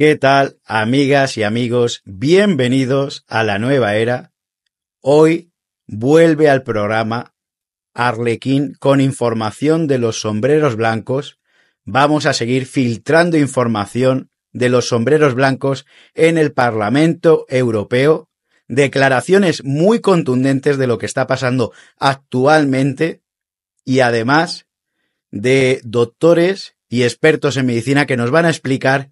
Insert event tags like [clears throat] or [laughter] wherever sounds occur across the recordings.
¿Qué tal, amigas y amigos? Bienvenidos a la nueva era. Hoy vuelve al programa Arlequín con información de los sombreros blancos. Vamos a seguir filtrando información de los sombreros blancos en el Parlamento Europeo. Declaraciones muy contundentes de lo que está pasando actualmente y además de doctores y expertos en medicina que nos van a explicar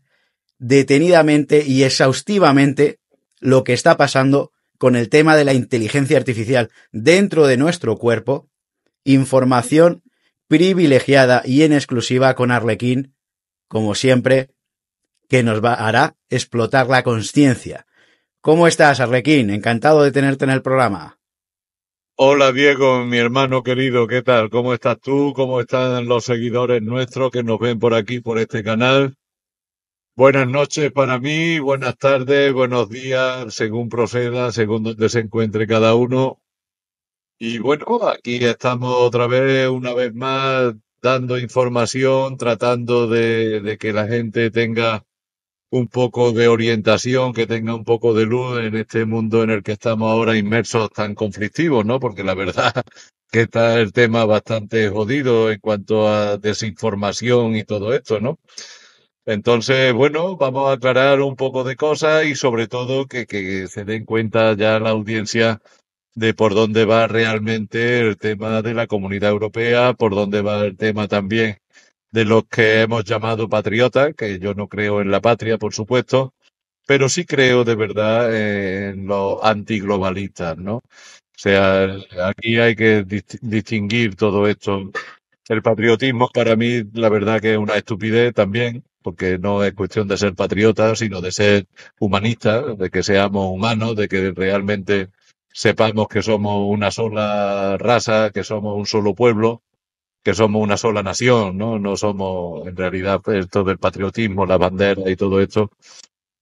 detenidamente y exhaustivamente lo que está pasando con el tema de la inteligencia artificial dentro de nuestro cuerpo, información privilegiada y en exclusiva con Arlequín, como siempre, que nos va, hará explotar la conciencia. ¿Cómo estás, Arlequín? Encantado de tenerte en el programa. Hola, Diego, mi hermano querido, ¿qué tal? ¿Cómo estás tú? ¿Cómo están los seguidores nuestros que nos ven por aquí, por este canal? Buenas noches para mí, buenas tardes, buenos días, según proceda, según donde se encuentre cada uno. Y bueno, aquí estamos otra vez, una vez más, dando información, tratando de, de que la gente tenga un poco de orientación, que tenga un poco de luz en este mundo en el que estamos ahora inmersos tan conflictivos, ¿no? Porque la verdad [laughs] que está el tema bastante jodido en cuanto a desinformación y todo esto, ¿no? Entonces, bueno, vamos a aclarar un poco de cosas y sobre todo que, que se den cuenta ya la audiencia de por dónde va realmente el tema de la comunidad europea, por dónde va el tema también de los que hemos llamado patriotas, que yo no creo en la patria, por supuesto, pero sí creo de verdad en los antiglobalistas, ¿no? O sea, aquí hay que distinguir todo esto. El patriotismo para mí, la verdad que es una estupidez también porque no es cuestión de ser patriota, sino de ser humanista, de que seamos humanos, de que realmente sepamos que somos una sola raza, que somos un solo pueblo, que somos una sola nación, ¿no? No somos, en realidad, todo el patriotismo, la bandera y todo esto.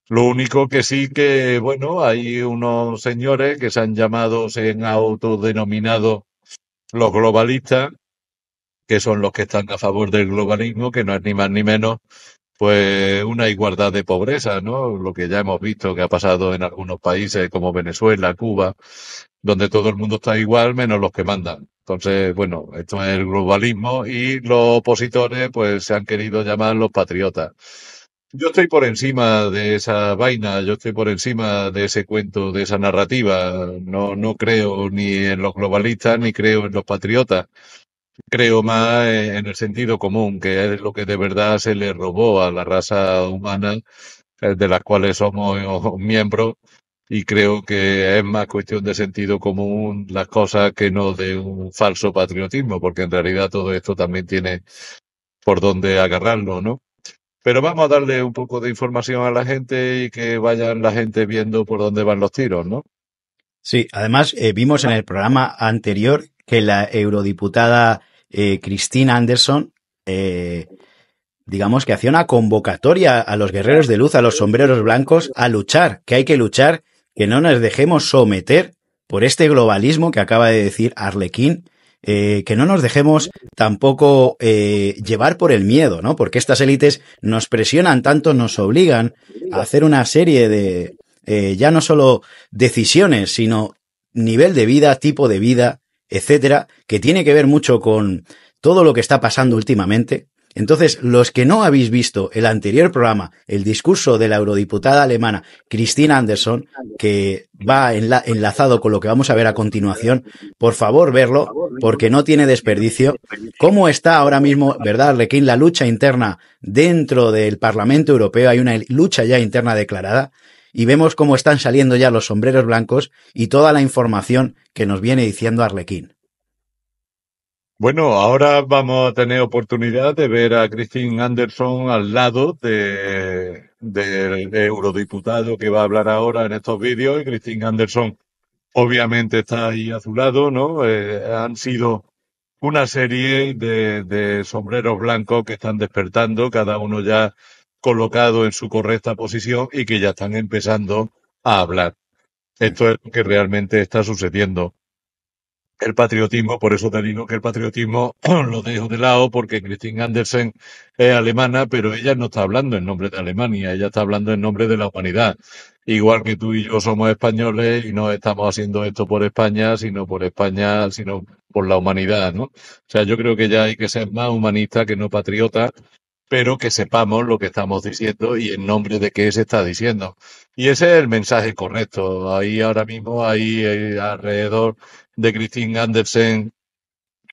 Lo único que sí que, bueno, hay unos señores que se han llamado, se han autodenominado los globalistas, que son los que están a favor del globalismo, que no es ni más ni menos pues una igualdad de pobreza, ¿no? Lo que ya hemos visto que ha pasado en algunos países como Venezuela, Cuba, donde todo el mundo está igual menos los que mandan. Entonces, bueno, esto es el globalismo y los opositores pues se han querido llamar los patriotas. Yo estoy por encima de esa vaina, yo estoy por encima de ese cuento, de esa narrativa. No, no creo ni en los globalistas ni creo en los patriotas creo más en el sentido común, que es lo que de verdad se le robó a la raza humana eh, de las cuales somos eh, miembros y creo que es más cuestión de sentido común las cosas que no de un falso patriotismo, porque en realidad todo esto también tiene por dónde agarrarlo, ¿no? Pero vamos a darle un poco de información a la gente y que vayan la gente viendo por dónde van los tiros, ¿no? Sí, además eh, vimos en el programa anterior que la eurodiputada eh, Christine Anderson, eh, digamos que hacía una convocatoria a los guerreros de luz, a los sombreros blancos, a luchar, que hay que luchar, que no nos dejemos someter por este globalismo que acaba de decir Arlequín, eh, que no nos dejemos tampoco llevar por el miedo, ¿no? Porque estas élites nos presionan tanto, nos obligan a hacer una serie de, ya no solo decisiones, sino nivel de vida, tipo de vida, etcétera, que tiene que ver mucho con todo lo que está pasando últimamente. Entonces, los que no habéis visto el anterior programa, el discurso de la eurodiputada alemana Cristina Anderson, que va enlazado con lo que vamos a ver a continuación, por favor verlo, porque no tiene desperdicio. ¿Cómo está ahora mismo, verdad, Requín, la lucha interna dentro del Parlamento Europeo? Hay una lucha ya interna declarada y vemos cómo están saliendo ya los sombreros blancos y toda la información que nos viene diciendo Arlequín. Bueno, ahora vamos a tener oportunidad de ver a Christine Anderson al lado del eurodiputado que va a hablar ahora en estos vídeos. Y Christine Anderson obviamente está ahí a su lado, ¿no? Eh, han sido una serie de, de sombreros blancos que están despertando, cada uno ya colocado en su correcta posición y que ya están empezando a hablar. Esto es lo que realmente está sucediendo. El patriotismo, por eso te digo que el patriotismo [clears throat] lo dejo de lado porque Christine Andersen es alemana, pero ella no está hablando en nombre de Alemania, ella está hablando en nombre de la humanidad. Igual que tú y yo somos españoles y no estamos haciendo esto por España, sino por España, sino por la humanidad, ¿no? O sea, yo creo que ya hay que ser más humanista que no patriota pero que sepamos lo que estamos diciendo y en nombre de qué se está diciendo. Y ese es el mensaje correcto. Ahí ahora mismo ahí eh, alrededor de Christine Andersen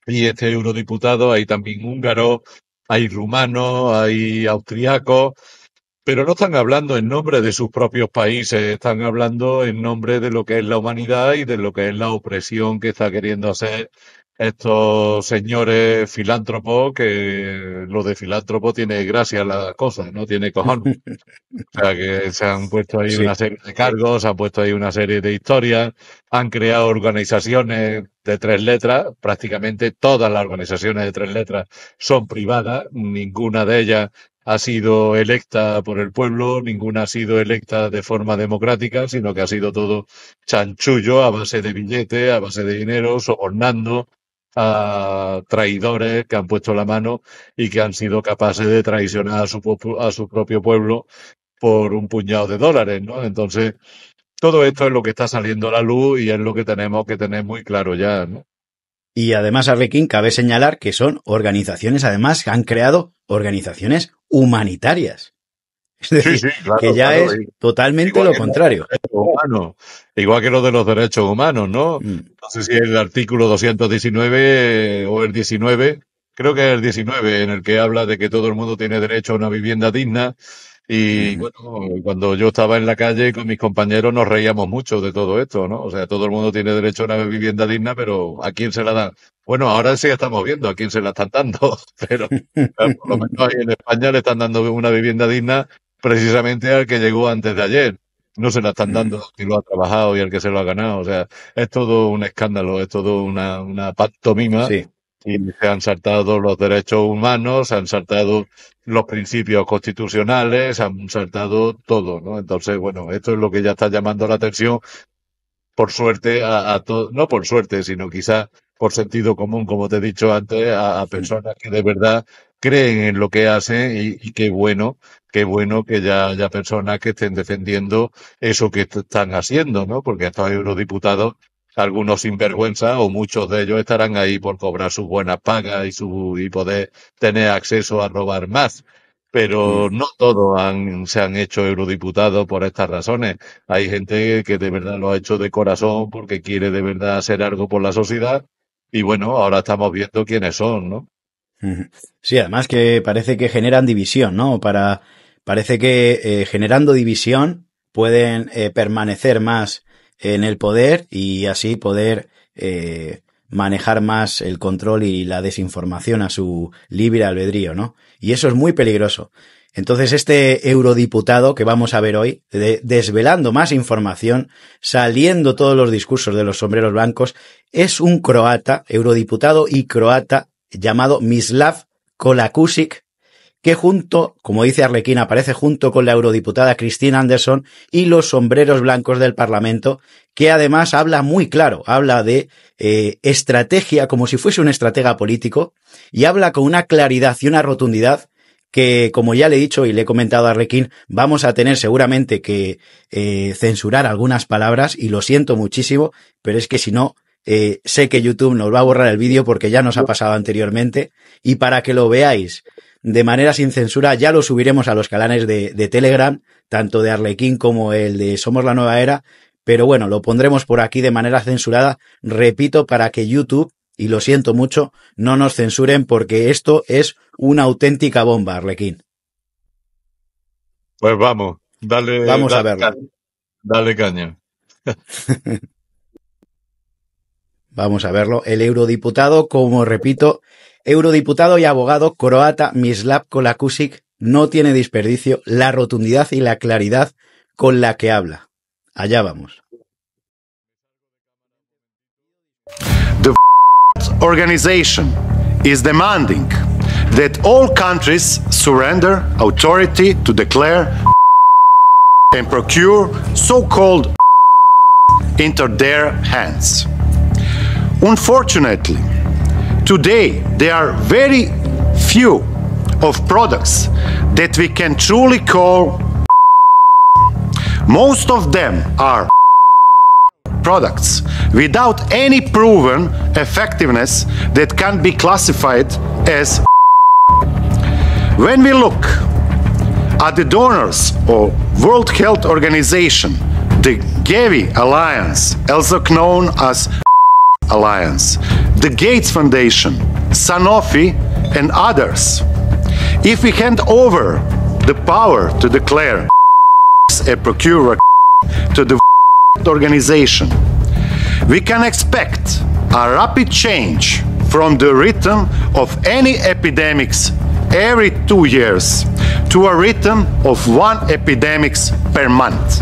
y este eurodiputado, hay también húngaro, hay rumano hay austriaco pero no están hablando en nombre de sus propios países, están hablando en nombre de lo que es la humanidad y de lo que es la opresión que está queriendo hacer estos señores filántropos que lo de filántropo tiene gracia la cosa, no tiene cojones. [laughs] o sea que se han puesto ahí una serie de cargos, se han puesto ahí una serie de historias, han creado organizaciones de tres letras, prácticamente todas las organizaciones de tres letras son privadas, ninguna de ellas ha sido electa por el pueblo, ninguna ha sido electa de forma democrática, sino que ha sido todo chanchullo a base de billete, a base de dinero, sobornando, a traidores que han puesto la mano y que han sido capaces de traicionar a su, a su propio pueblo por un puñado de dólares, ¿no? Entonces, todo esto es lo que está saliendo a la luz y es lo que tenemos que tener muy claro ya, ¿no? Y además, Arlequín, cabe señalar que son organizaciones, además, que han creado organizaciones humanitarias. [laughs] que ya es totalmente lo contrario. igual que lo de los derechos humanos, ¿no? Mm. No sé si el artículo 219 eh, o el 19, creo que es el 19, en el que habla de que todo el mundo tiene derecho a una vivienda digna. Y mm. bueno, cuando yo estaba en la calle con mis compañeros nos reíamos mucho de todo esto, ¿no? O sea, todo el mundo tiene derecho a una vivienda digna, pero ¿a quién se la dan? Bueno, ahora sí estamos viendo a quién se la están dando, [laughs] [laughs] pero por lo menos ahí en España le están dando una vivienda digna precisamente al que llegó antes de ayer. No se la están mm. dando y lo ha trabajado y al que se lo ha ganado. O sea, es todo un escándalo, es todo una, una pantomima. Y se han saltado los derechos humanos, se han saltado los principios constitucionales, se han saltado todo, ¿no? Entonces, bueno, esto es lo que ya está llamando la atención, por suerte, a, no por suerte, sino quizás por sentido común, como te he dicho antes, a, personas que de verdad creen en lo que hacen y, qué bueno, qué bueno que ya haya personas que estén defendiendo eso que están haciendo, ¿no? Porque estos eurodiputados algunos sinvergüenza o muchos de ellos estarán ahí por cobrar sus buenas pagas y, su, y poder tener acceso a robar más. Pero mm. no todos han, se han hecho eurodiputados por estas razones. Hay gente que de verdad lo ha hecho de corazón porque quiere de verdad hacer algo por la sociedad. Y bueno, ahora estamos viendo quiénes son, ¿no? Sí, además que parece que generan división, ¿no? Para, parece que eh, generando división pueden eh, permanecer más en el poder y así poder eh, manejar más el control y la desinformación a su libre albedrío, ¿no? Y eso es muy peligroso. Entonces, este eurodiputado que vamos a ver hoy, desvelando más información, saliendo todos los discursos de los sombreros blancos, es un croata, eurodiputado y croata llamado Mislav Kolakusik, que junto, como dice Arlequín, aparece junto con la eurodiputada Christine Anderson y los sombreros blancos del Parlamento, que además habla muy claro, habla de eh, estrategia como si fuese un estratega político y habla con una claridad y una rotundidad que, como ya le he dicho y le he comentado a Arlequín, vamos a tener seguramente que eh, censurar algunas palabras y lo siento muchísimo, pero es que si no, eh, sé que YouTube nos va a borrar el vídeo porque ya nos ha pasado anteriormente. Y para que lo veáis de manera sin censura, ya lo subiremos a los canales de, Telegram, tanto de Arlequín como el de Somos la Nueva Era. Pero bueno, lo pondremos por aquí de manera censurada, repito, para que YouTube, y lo siento mucho, no nos censuren porque esto es una auténtica bomba, Arlequín. Pues vamos, dale. Vamos a verlo. dale caña. [laughs] Vamos a verlo. El eurodiputado, como repito, eurodiputado y abogado croata Mislav Kolakusik no tiene desperdicio la rotundidad y la claridad con la que habla. Allá vamos. The organization is demanding that all countries surrender authority to declare and procure so-called into their hands. Unfortunately, today there are very few of products that we can truly call most of them are products without any proven effectiveness that can be classified as when we look at the donors of World Health Organization, the Gavi Alliance, also known as Alliance, the Gates Foundation, Sanofi, and others. If we hand over the power to declare a procurer to the organization, we can expect a rapid change from the rhythm of any epidemics every two years to a rhythm of one epidemics per month.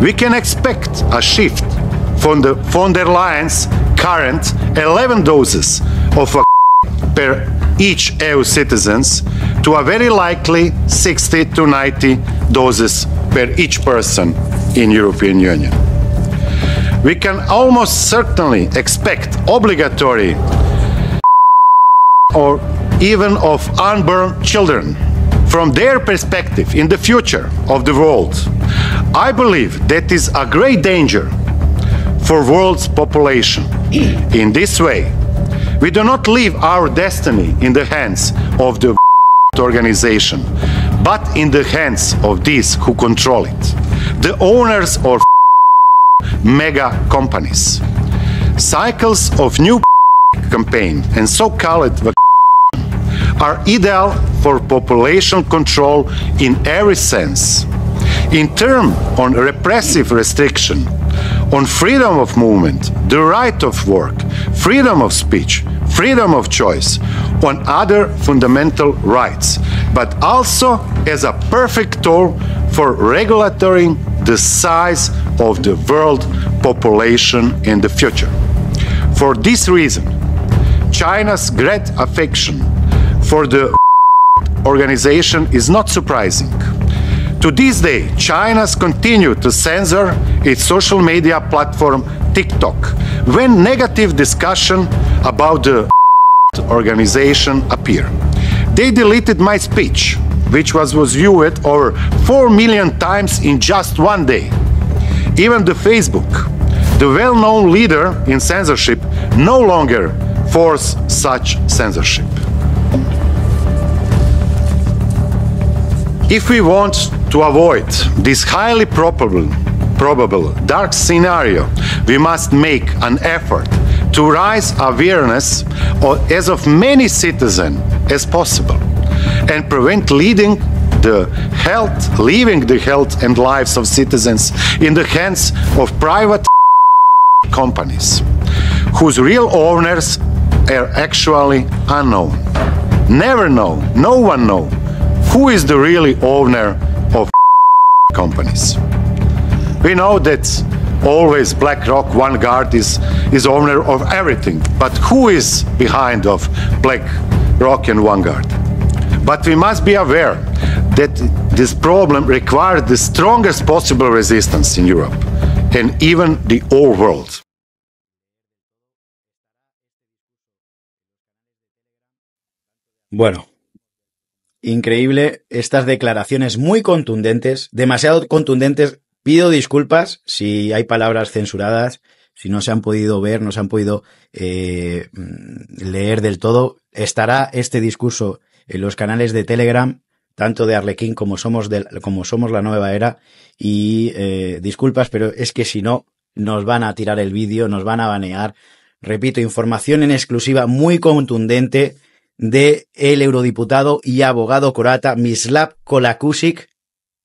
We can expect a shift from the von der Leyen's current 11 doses of [laughs] per each EU citizens to a very likely 60 to 90 doses per each person in European Union. We can almost certainly expect obligatory [laughs] or even of unborn children from their perspective in the future of the world. I believe that is a great danger for world's population in this way, we do not leave our destiny in the hands of the [laughs] organization, but in the hands of these who control it, the owners of [laughs] mega companies. Cycles of new [laughs] campaign and so-called are ideal for population control in every sense. In term on repressive restriction, on freedom of movement, the right of work, freedom of speech, freedom of choice, on other fundamental rights, but also as a perfect tool for regulating the size of the world population in the future. For this reason, China's great affection for the organization is not surprising. To this day, China's continued to censor its social media platform TikTok when negative discussion about the organization appear. They deleted my speech, which was, was viewed over 4 million times in just one day. Even the Facebook, the well-known leader in censorship, no longer force such censorship. If we want to avoid this highly probable, probable dark scenario, we must make an effort to raise awareness as of many citizens as possible and prevent leading the health, leaving the health and lives of citizens in the hands of private companies whose real owners are actually unknown. Never know, no one know who is the really owner of [laughs] companies. We know that always BlackRock, Vanguard is, is owner of everything, but who is behind of BlackRock and Vanguard? But we must be aware that this problem requires the strongest possible resistance in Europe and even the whole world. Bueno, Increíble estas declaraciones muy contundentes, demasiado contundentes. Pido disculpas si hay palabras censuradas, si no se han podido ver, no se han podido eh, leer del todo. Estará este discurso en los canales de Telegram, tanto de Arlequín como somos, como somos la nueva era. Y eh, disculpas, pero es que si no, nos van a tirar el vídeo, nos van a banear. Repito, información en exclusiva muy contundente de el eurodiputado y abogado croata Mislav Kolakusic,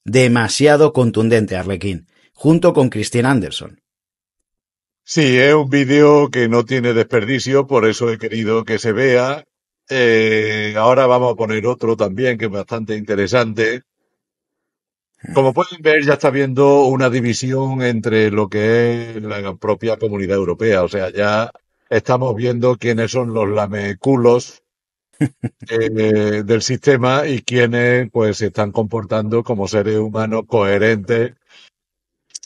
demasiado contundente, Arlequín, junto con Christian Anderson. Sí, es un vídeo que no tiene desperdicio, por eso he querido que se vea. Eh, ahora vamos a poner otro también que es bastante interesante. Como pueden ver, ya está viendo una división entre lo que es la propia comunidad europea. O sea, ya estamos viendo quiénes son los lameculos eh, del sistema y quienes pues se están comportando como seres humanos coherentes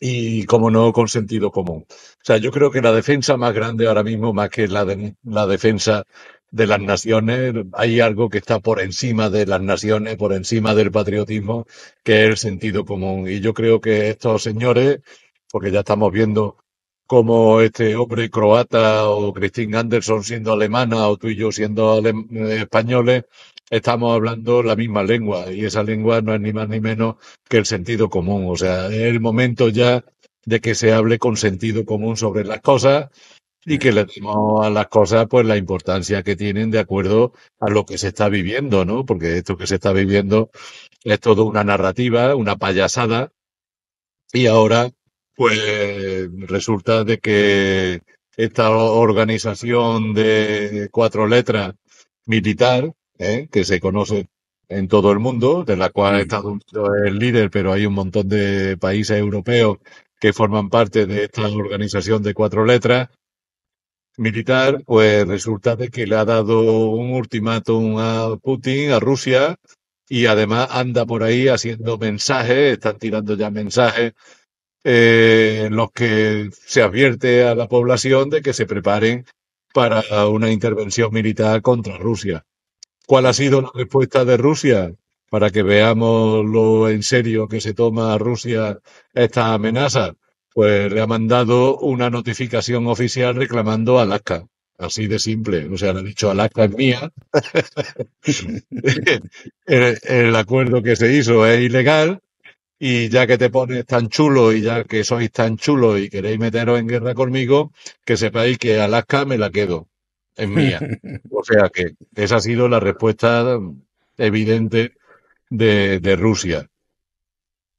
y como no con sentido común. O sea, yo creo que la defensa más grande ahora mismo, más que la, la defensa de las naciones, hay algo que está por encima de las naciones, por encima del patriotismo, que es el sentido común. Y yo creo que estos señores, porque ya estamos viendo como este hombre croata o Christine Anderson siendo alemana o tú y yo siendo eh, españoles, estamos hablando la misma lengua y esa lengua no es ni más ni menos que el sentido común. O sea, es el momento ya de que se hable con sentido común sobre las cosas y que le demos a las cosas pues la importancia que tienen de acuerdo a lo que se está viviendo, ¿no? Porque esto que se está viviendo es todo una narrativa, una payasada y ahora pues resulta de que esta organización de cuatro letras militar, ¿eh? que se conoce en todo el mundo, de la cual mm. Estados Unidos es el líder, pero hay un montón de países europeos que forman parte de esta organización de cuatro letras militar, pues resulta de que le ha dado un ultimátum a Putin, a Rusia, y además anda por ahí haciendo mensajes, están tirando ya mensajes eh, en los que se advierte a la población de que se preparen para una intervención militar contra Rusia. ¿Cuál ha sido la respuesta de Rusia? Para que veamos lo en serio que se toma Rusia esta amenaza pues le ha mandado una notificación oficial reclamando Alaska. Así de simple. O sea, le ha dicho Alaska es mía. [laughs] [laughs] el acuerdo que se hizo es ilegal y ya que te pones tan chulo y ya que sois tan chulo y queréis meteros en guerra conmigo, que sepáis que Alaska me la quedo, es mía. [laughs] o sea que esa ha sido la respuesta evidente de, Rusia.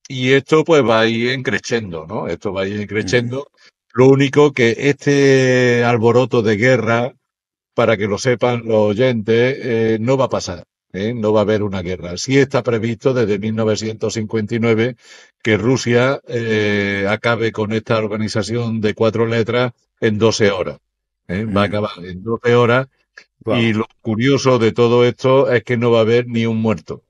Y esto pues va a ir creciendo ¿no? Esto va a ir creciendo. Lo único que este alboroto de guerra, para que lo sepan los oyentes, eh, no va a pasar. ¿eh? no va a haber una guerra. Sí está previsto desde 1959 que Rusia eh, acabe con esta organización de cuatro letras en 12 horas. ¿eh? Va a acabar en 12 horas. Y lo curioso de todo esto es que no va a haber ni un muerto.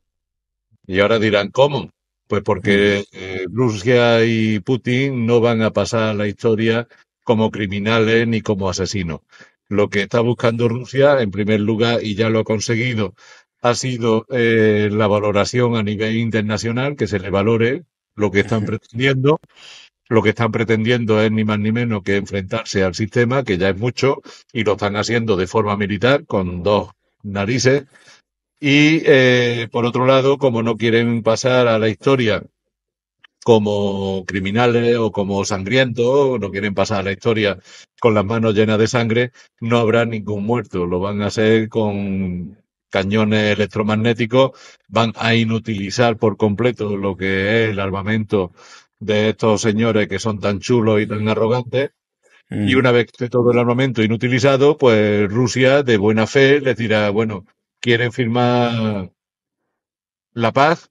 Y ahora dirán, ¿cómo? Pues porque Rusia y Putin no van a pasar a la historia como criminales ni como asesinos. Lo que está buscando Rusia, en primer lugar, y ya lo ha conseguido ha sido eh, la valoración a nivel internacional, que se le valore lo que están pretendiendo. Lo que están pretendiendo es ni más ni menos que enfrentarse al sistema, que ya es mucho, y lo están haciendo de forma militar, con dos narices. Y eh, por otro lado, como no quieren pasar a la historia como criminales o como sangrientos, no quieren pasar a la historia con las manos llenas de sangre, no habrá ningún muerto. Lo van a hacer con cañones electromagnéticos van a inutilizar por completo lo que es el armamento de estos señores que son tan chulos y tan arrogantes. Y mm. una vez que todo el armamento inutilizado, pues Rusia de buena fe les dirá, bueno, quieren firmar la paz,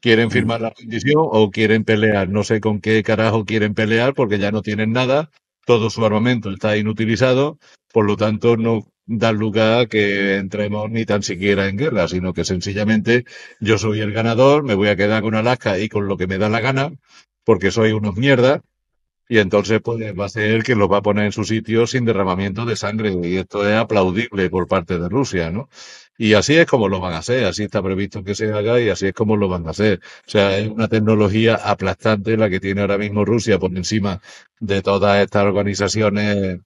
quieren mm. firmar la rendición o quieren pelear. No sé con qué carajo quieren pelear porque ya no tienen nada, todo su armamento está inutilizado, por lo tanto no dar lugar a que entremos ni tan siquiera en guerra, sino que sencillamente yo soy el ganador, me voy a quedar con Alaska y con lo que me da la gana, porque soy unos mierda, y entonces pues, va a ser que los va a poner en su sitio sin derramamiento de sangre. Y esto es aplaudible por parte de Rusia, ¿no? Y así es como lo van a hacer, así está previsto que se haga y así es como lo van a hacer. O sea, es una tecnología aplastante la que tiene ahora mismo Rusia por encima de todas estas organizaciones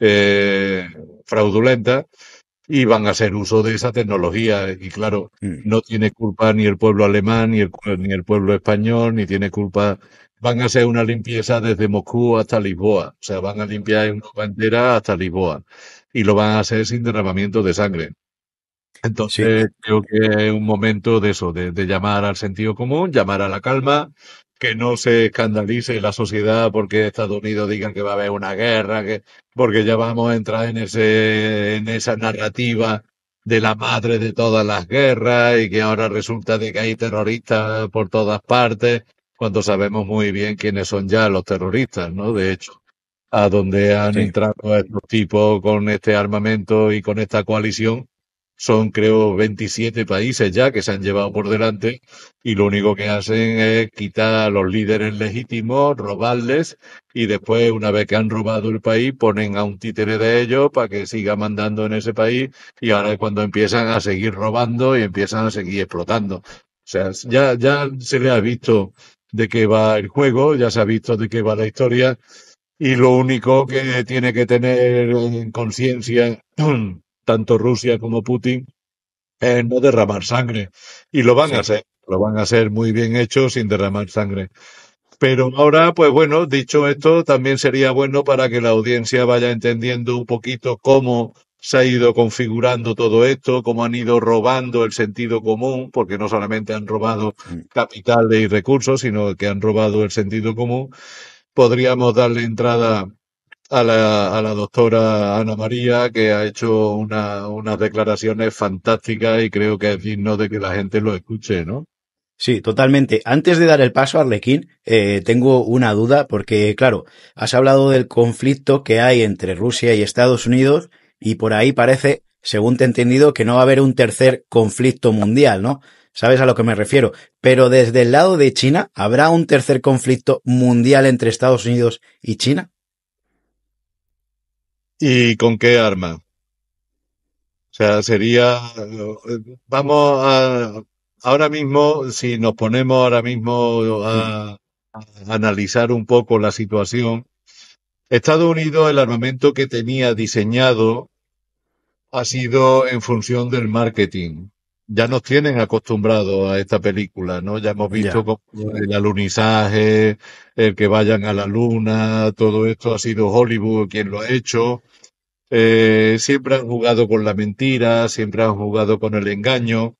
eh, fraudulenta y van a hacer uso de esa tecnología. Y claro, mm. no tiene culpa ni el pueblo alemán, ni el, ni el pueblo español, ni tiene culpa. Van a hacer una limpieza desde Moscú hasta Lisboa. O sea, van a limpiar una entera hasta Lisboa. Y lo van a hacer sin derramamiento de sangre. Entonces, creo que es un momento de eso, de llamar al sentido común, llamar a la calma, que no se escandalice la sociedad porque Estados Unidos digan que va a haber una guerra, que, porque ya vamos a entrar en, ese, en esa narrativa de la madre de todas las guerras y que ahora resulta de que hay terroristas por todas partes, cuando sabemos muy bien quiénes son ya los terroristas, ¿no? De hecho, a donde han entrado estos tipos con este armamento y con esta coalición son, creo, 27 países ya que se han llevado por delante y lo único que hacen es quitar a los líderes legítimos, robarles y después, una vez que han robado el país, ponen a un títere de ellos para que siga mandando en ese país y ahora es cuando empiezan a seguir robando y empiezan a seguir explotando. O sea, ya, ya se le ha visto de qué va el juego, ya se ha visto de qué va la historia, y lo único que tiene que tener en conciencia [clears throat] tanto Rusia como Putin, en no derramar sangre. Y lo van a hacer, lo van a hacer muy bien hecho sin derramar sangre. Pero ahora, pues bueno, dicho esto, también sería bueno para que la audiencia vaya entendiendo un poquito cómo se ha ido configurando todo esto, cómo han ido robando el sentido común, porque no solamente han robado mm. capitales y recursos, sino que han robado el sentido común. Podríamos darle entrada a la, a la doctora Ana María, que ha hecho una, unas declaraciones fantásticas y creo que es digno de que la gente lo escuche, ¿no? Sí, totalmente. Antes de dar el paso, Arlequín, eh, tengo una duda porque, claro, has hablado del conflicto que hay entre Rusia y Estados Unidos y por ahí parece, según te he entendido, que no va a haber un tercer conflicto mundial, ¿no? ¿Sabes a lo que me refiero? Pero desde el lado de China, ¿habrá un tercer conflicto mundial entre Estados Unidos y China? ¿Y con qué arma? O sea, sería, vamos a, ahora mismo, si nos ponemos ahora mismo a, analizar un poco la situación, Estados Unidos el armamento que tenía diseñado ha sido en función del marketing ya nos tienen acostumbrados a esta película, ¿no? Ya hemos visto el alunizaje, el que vayan a la luna, todo esto ha sido Hollywood quien lo ha hecho. Eh, siempre han jugado con la mentira, siempre han jugado con el engaño.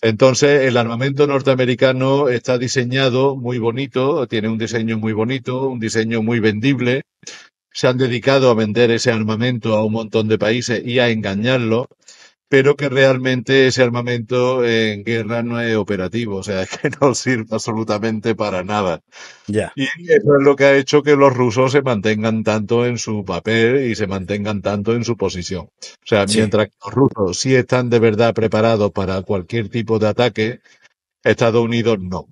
Entonces, el armamento norteamericano está diseñado muy bonito, tiene un diseño muy bonito, un diseño muy vendible. Se han dedicado a vender ese armamento a un montón de países y a engañarlo pero que realmente ese armamento en guerra no es operativo, o sea, [laughs] que no sirve absolutamente para nada. Ya Y eso es lo que ha hecho que los rusos se mantengan tanto en su papel y se mantengan tanto en su posición. O sea, mientras que los rusos sí están de verdad preparados para cualquier tipo de ataque, Estados Unidos no.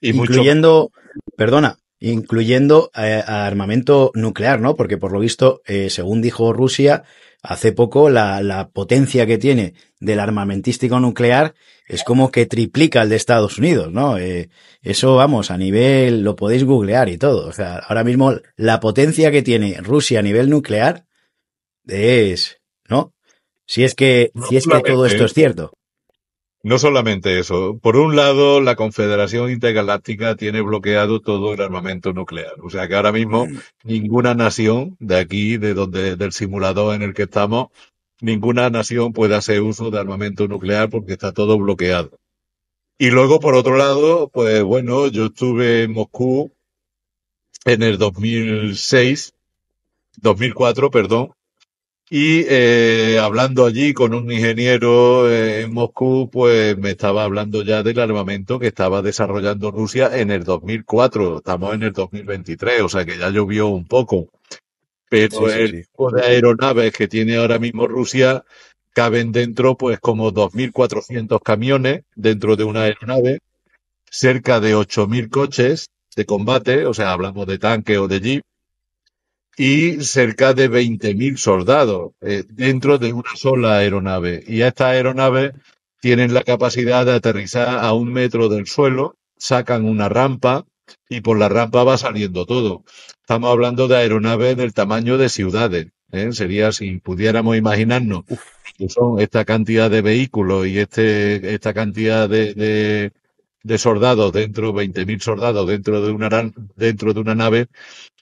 incluyendo, perdona, incluyendo eh, armamento nuclear, ¿no? Porque por lo visto, eh, según dijo Rusia, hace poco la, potencia que tiene del armamentístico nuclear es como que triplica el de Estados Unidos, ¿no? Eh, eso, vamos, a nivel, lo podéis googlear y todo. O sea, ahora mismo la potencia que tiene Rusia a nivel nuclear es, ¿no? Si es que, si es que todo esto es cierto. No solamente eso. Por un lado, la Confederación Intergaláctica tiene bloqueado todo el armamento nuclear. O sea que ahora mismo mm. ninguna nación de aquí, de donde, del simulador en el que estamos, ninguna nación puede hacer uso de armamento nuclear porque está todo bloqueado. Y luego, por otro lado, pues bueno, yo estuve en Moscú en el 2006, 2004, perdón, y eh, hablando allí con un ingeniero eh, en Moscú, pues me estaba hablando ya del armamento que estaba desarrollando Rusia en el 2004. Estamos en el 2023, o sea que ya llovió un poco. Pero el tipo de aeronaves que tiene ahora mismo Rusia caben dentro, pues como 2.400 camiones dentro de una aeronave, cerca de 8.000 coches de combate, o sea, hablamos de tanque o de jeep, y cerca de 20.000 soldados eh, dentro de una sola aeronave. Y estas aeronaves tienen la capacidad de aterrizar a un metro del suelo, sacan una rampa y por la rampa va saliendo todo. Estamos hablando de aeronaves del tamaño de ciudades. ¿eh? Sería si pudiéramos imaginarnos que son esta cantidad de vehículos y este, esta cantidad de de soldados dentro, 20.000 soldados dentro de una, dentro de una nave,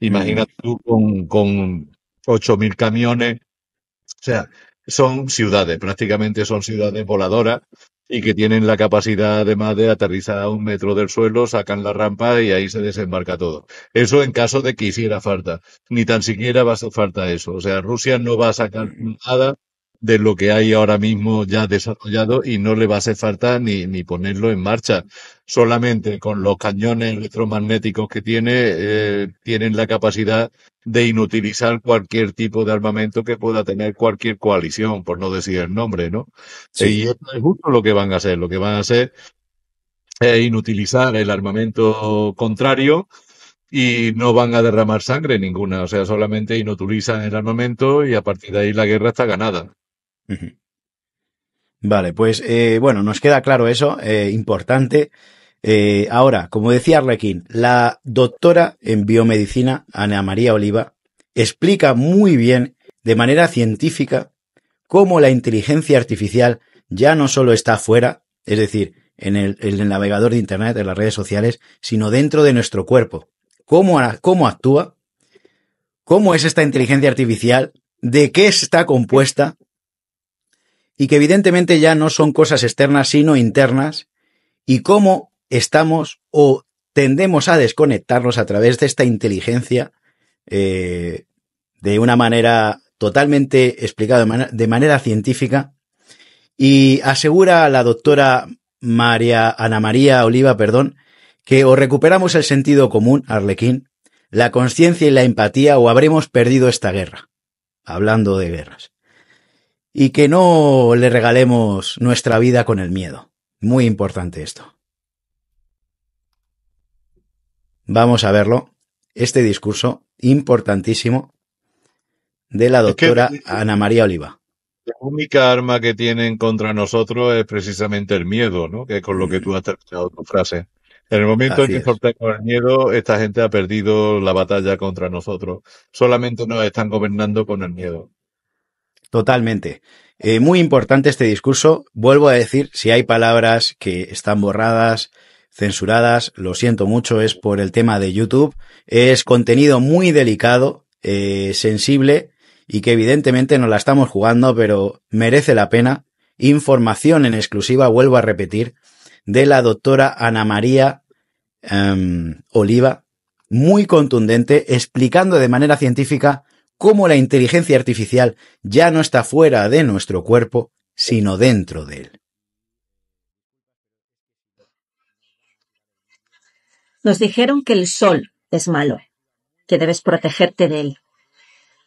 imagínate tú con, con 8.000 camiones, o sea, son ciudades, prácticamente son ciudades voladoras y que tienen la capacidad además de aterrizar a un metro del suelo, sacan la rampa y ahí se desembarca todo. Eso en caso de que hiciera falta. Ni tan siquiera va a hacer falta eso. O sea, Rusia no va a sacar nada de lo que hay ahora mismo ya desarrollado y no le va a hacer falta ni, ni ponerlo en marcha. Solamente con los cañones electromagnéticos que tiene, eh, tienen la capacidad de inutilizar cualquier tipo de armamento que pueda tener cualquier coalición, por no decir el nombre, ¿no? Sí. Y esto es justo lo que van a hacer. Lo que van a hacer es inutilizar el armamento contrario y no van a derramar sangre ninguna, o sea, solamente inutilizan el armamento y a partir de ahí la guerra está ganada. Vale, pues eh, bueno, nos queda claro eso, eh, importante. Eh, ahora, como decía Arlequín, la doctora en biomedicina, Ana María Oliva, explica muy bien, de manera científica, cómo la inteligencia artificial ya no solo está fuera, es decir, en el, navegador de Internet, en las redes sociales, sino dentro de nuestro cuerpo. Cómo, cómo actúa, cómo es esta inteligencia artificial, de qué está compuesta, y que evidentemente ya no son cosas externas sino internas, y cómo estamos o tendemos a desconectarnos a través de esta inteligencia eh, de una manera totalmente explicada, de, manera científica, y asegura la doctora María, Ana María Oliva, perdón, que o recuperamos el sentido común, Arlequín, la conciencia y la empatía, o habremos perdido esta guerra. Hablando de guerras y que no le regalemos nuestra vida con el miedo. Muy importante esto. Vamos a verlo, este discurso importantísimo de la doctora Ana María Oliva. La única arma que tienen contra nosotros es precisamente el miedo, ¿no? Que es con lo que tú has terminado tu frase. En el momento en que con el miedo, esta gente ha perdido la batalla contra nosotros. Solamente nos están gobernando con el miedo. Totalmente. Eh, muy importante este discurso. Vuelvo a decir, si hay palabras que están borradas, censuradas, lo siento mucho, es por el tema de YouTube. Es contenido muy delicado, eh, sensible y que evidentemente no la estamos jugando, pero merece la pena. Información en exclusiva, vuelvo a repetir, de la doctora Ana María em, Oliva, muy contundente, explicando de manera científica cómo la inteligencia artificial ya no está fuera de nuestro cuerpo, sino dentro de él. Nos dijeron que el sol es malo, que debes protegerte de él.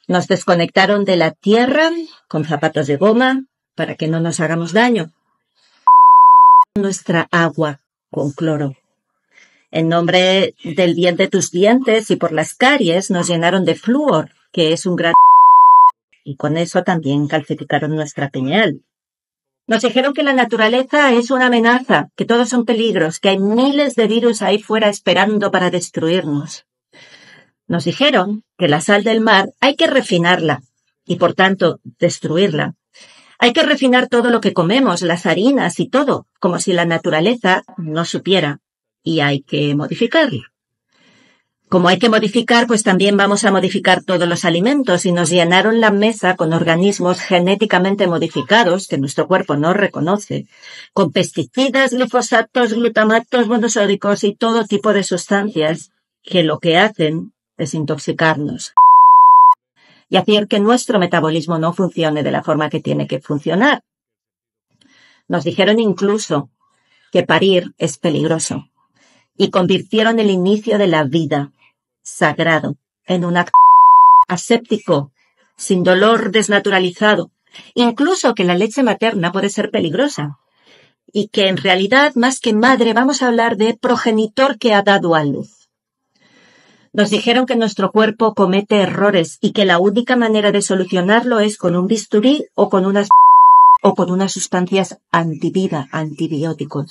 Nos desconectaron de la tierra con zapatos de goma para que no nos hagamos daño. Nuestra agua con cloro. En nombre del bien de tus dientes y por las caries nos llenaron de flúor que es un gran... [laughs] Y con eso también calcificaron nuestra piñal. Nos dijeron que la naturaleza es una amenaza, que todos son peligros, que hay miles de virus ahí fuera esperando para destruirnos. Nos dijeron que la sal del mar hay que refinarla y por tanto destruirla. Hay que refinar todo lo que comemos, las harinas y todo, como si la naturaleza no supiera y hay que modificarla. Como hay que modificar, pues también vamos a modificar todos los alimentos y nos llenaron la mesa con organismos genéticamente modificados que nuestro cuerpo no reconoce, con pesticidas, glifosatos, glutamatos monosódicos y todo tipo de sustancias que lo que hacen es intoxicarnos y hacer que nuestro metabolismo no funcione de la forma que tiene que funcionar. Nos dijeron incluso que parir es peligroso y convirtieron el inicio de la vida sagrado, en un acto aséptico, sin dolor desnaturalizado, incluso que la leche materna puede ser peligrosa, y que en realidad más que madre vamos a hablar de progenitor que ha dado a luz. Nos dijeron que nuestro cuerpo comete errores y que la única manera de solucionarlo es con un bisturí o con unas o con unas sustancias antivida, antibióticos.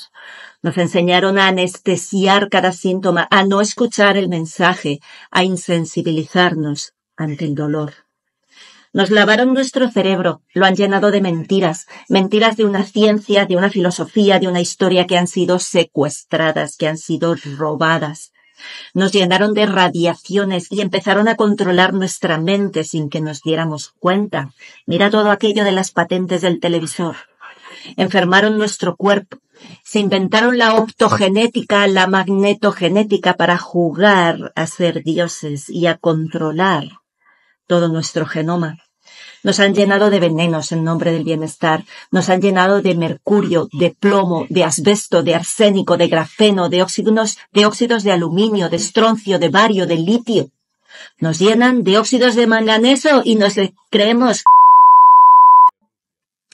Nos enseñaron a anestesiar cada síntoma, a no escuchar el mensaje, a insensibilizarnos ante el dolor. Nos lavaron nuestro cerebro, lo han llenado de mentiras, mentiras de una ciencia, de una filosofía, de una historia que han sido secuestradas, que han sido robadas nos llenaron de radiaciones y empezaron a controlar nuestra mente sin que nos diéramos cuenta. Mira todo aquello de las patentes del televisor. Enfermaron nuestro cuerpo. Se inventaron la optogenética, la magnetogenética para jugar a ser dioses y a controlar todo nuestro genoma. Nos han llenado de venenos en nombre del bienestar. Nos han llenado de mercurio, de plomo, de asbesto, de arsénico, de grafeno, de óxidos de, óxidos de aluminio, de estroncio, de bario, de litio. Nos llenan de óxidos de manganeso y nos creemos.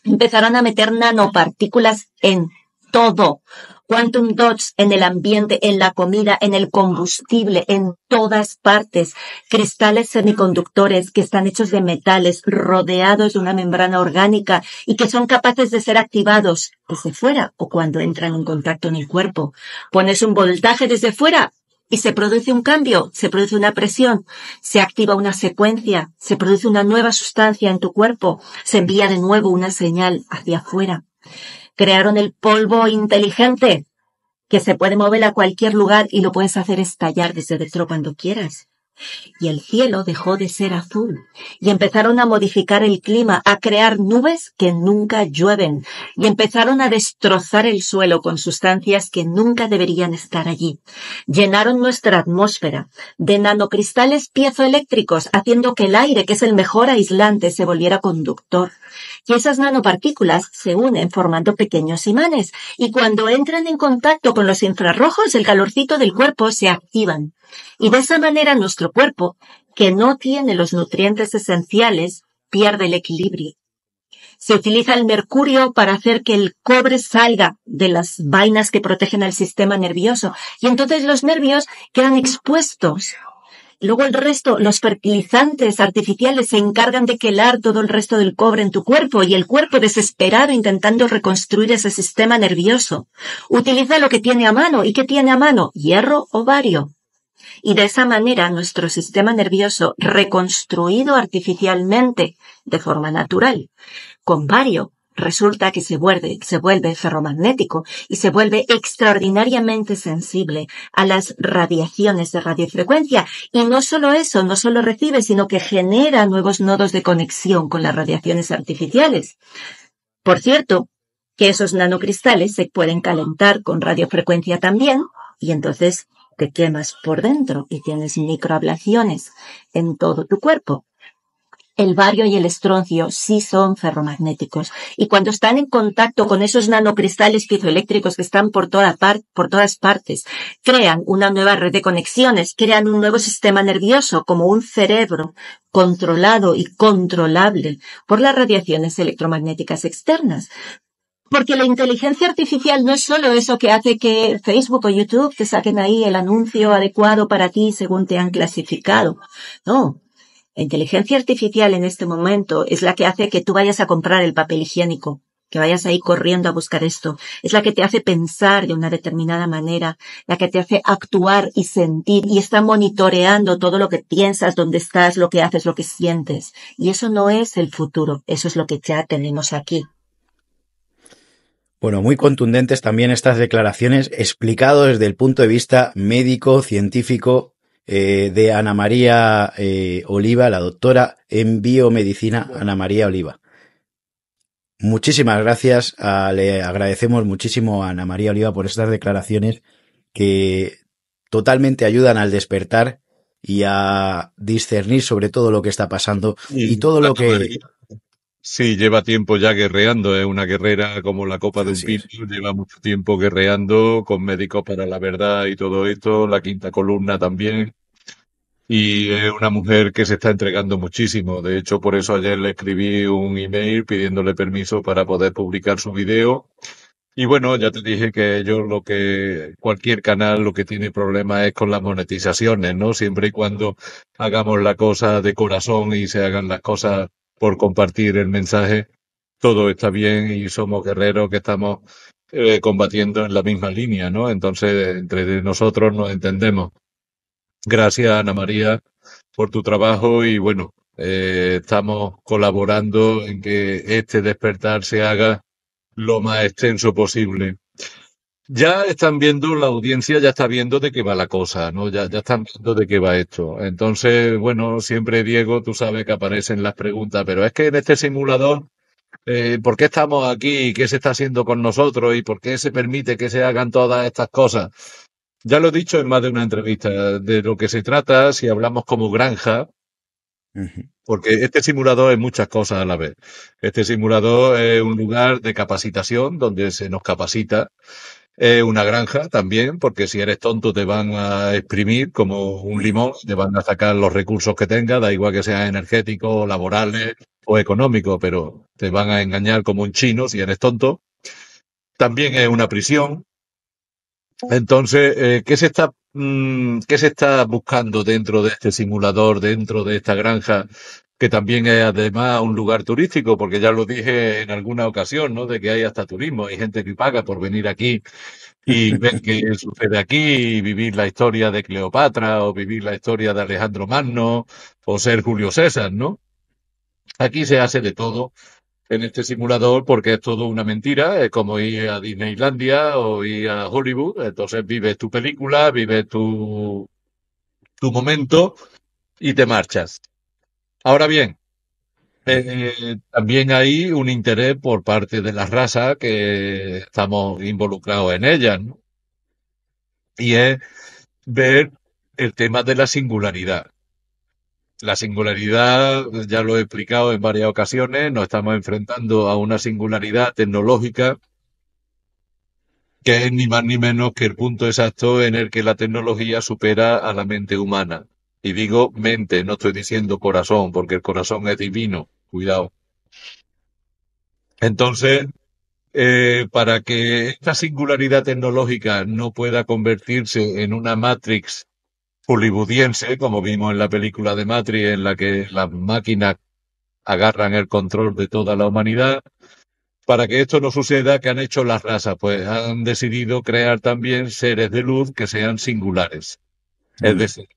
Empezarán a meter nanopartículas en todo. Quantum Dots en el ambiente, en la comida, en el combustible, en todas partes. Cristales semiconductores que están hechos de metales rodeados de una membrana orgánica y que son capaces de ser activados desde fuera o cuando entran en contacto en el cuerpo. Pones un voltaje desde fuera y se produce un cambio, se produce una presión, se activa una secuencia, se produce una nueva sustancia en tu cuerpo, se envía de nuevo una señal hacia afuera. Crearon el polvo inteligente que se puede mover a cualquier lugar y lo puedes hacer estallar desde dentro cuando quieras. Y el cielo dejó de ser azul y empezaron a modificar el clima, a crear nubes que nunca llueven y empezaron a destrozar el suelo con sustancias que nunca deberían estar allí. Llenaron nuestra atmósfera de nanocristales piezoeléctricos haciendo que el aire, que es el mejor aislante, se volviera conductor y esas nanopartículas se unen formando pequeños imanes y cuando entran en contacto con los infrarrojos el calorcito del cuerpo se activan y de esa manera nuestro cuerpo, que no tiene los nutrientes esenciales, pierde el equilibrio. Se utiliza el mercurio para hacer que el cobre salga de las vainas que protegen al sistema nervioso y entonces los nervios quedan expuestos Luego el resto, los fertilizantes artificiales se encargan de quelar todo el resto del cobre en tu cuerpo y el cuerpo desesperado intentando reconstruir ese sistema nervioso. Utiliza lo que tiene a mano. ¿Y qué tiene a mano? Hierro o vario Y de esa manera nuestro sistema nervioso reconstruido artificialmente de forma natural, con vario. Resulta que se vuelve, se vuelve ferromagnético y se vuelve extraordinariamente sensible a las radiaciones de radiofrecuencia. Y no solo eso, no solo recibe, sino que genera nuevos nodos de conexión con las radiaciones artificiales. Por cierto, que esos nanocristales se pueden calentar con radiofrecuencia también y entonces te quemas por dentro y tienes microablaciones en todo tu cuerpo el bario y el estroncio sí son ferromagnéticos y cuando están en contacto con esos nanocristales piezoeléctricos que están por, toda parte, por todas partes, crean una nueva red de conexiones, crean un nuevo sistema nervioso como un cerebro controlado y controlable por las radiaciones electromagnéticas externas. Porque la inteligencia artificial no es solo eso que hace que Facebook o YouTube te saquen ahí el anuncio adecuado para ti según te han clasificado. No, la inteligencia artificial en este momento es la que hace que tú vayas a comprar el papel higiénico, que vayas ahí corriendo a buscar esto. Es la que te hace pensar de una determinada manera, la que te hace actuar y sentir y está monitoreando todo lo que piensas, dónde estás, lo que haces, lo que sientes. Y eso no es el futuro, eso es lo que ya tenemos aquí. Bueno, muy contundentes también estas declaraciones, explicado desde el punto de vista médico, científico, eh, de Ana María eh, Oliva, la doctora en biomedicina Ana María Oliva. Muchísimas gracias, le agradecemos muchísimo a Ana María Oliva por estas declaraciones que totalmente ayudan al despertar y a discernir sobre todo lo que está pasando y, todo lo que... Sí, lleva tiempo ya guerreando, es ¿eh? una guerrera como la copa de un pino, lleva mucho tiempo guerreando con Médicos para la Verdad y todo esto, la quinta columna también. Y es una mujer que se está entregando muchísimo. De hecho, por eso ayer le escribí un email pidiéndole permiso para poder publicar su video. Y bueno, ya te dije que yo lo que cualquier canal lo que tiene problema es con las monetizaciones, ¿no? Siempre y cuando hagamos la cosa de corazón y se hagan las cosas por compartir el mensaje. Todo está bien y somos guerreros que estamos eh, combatiendo en la misma línea, ¿no? Entonces, entre nosotros nos entendemos. Gracias, Ana María, por tu trabajo y bueno, eh, estamos colaborando en que este despertar se haga lo más extenso posible ya están viendo, la audiencia ya está viendo de qué va la cosa, ¿no? Ya, ya están viendo de qué va esto. Entonces, bueno, siempre Diego, tú sabes que aparecen las preguntas, pero es que en este simulador, eh, ¿por qué estamos aquí? ¿Qué se está haciendo con nosotros? ¿Y por qué se permite que se hagan todas estas cosas? Ya lo he dicho en más de una entrevista, de lo que se trata, si hablamos como granja, porque este simulador es muchas cosas a la vez. Este simulador es un lugar de capacitación donde se nos capacita es una granja también, porque si eres tonto te van a exprimir como un limón, te van a sacar los recursos que tengas, da igual que sean energéticos, laborales o económicos, pero te van a engañar como un chino si eres tonto. También es una prisión. Entonces, eh, ¿qué, se está, mm, ¿qué se está buscando dentro de este simulador, dentro de esta granja? que también es además un lugar turístico, porque ya lo dije en alguna ocasión, ¿no? De que hay hasta turismo, hay gente que paga por venir aquí y ver qué [laughs] sucede aquí, y vivir la historia de Cleopatra, o vivir la historia de Alejandro Magno, o ser Julio César, ¿no? Aquí se hace de todo en este simulador porque es todo una mentira, es como ir a Disneylandia o ir a Hollywood, entonces vives tu película, vives tu, tu momento y te marchas. Ahora bien, eh, también hay un interés por parte de la raza que estamos involucrados en ella, Y es ver el tema de la singularidad. La singularidad, ya lo he explicado en varias ocasiones, nos estamos enfrentando a una singularidad tecnológica que es ni más ni menos que el punto exacto en el que la tecnología supera a la mente humana. Y digo mente, no estoy diciendo corazón, porque el corazón es divino, cuidado. Entonces, eh, para que esta singularidad tecnológica no pueda convertirse en una Matrix hollywoodiense, como vimos en la película de Matrix, en la que las máquinas agarran el control de toda la humanidad, para que esto no suceda, que han hecho las razas? Pues han decidido crear también seres de luz que sean singulares. Es mm. decir,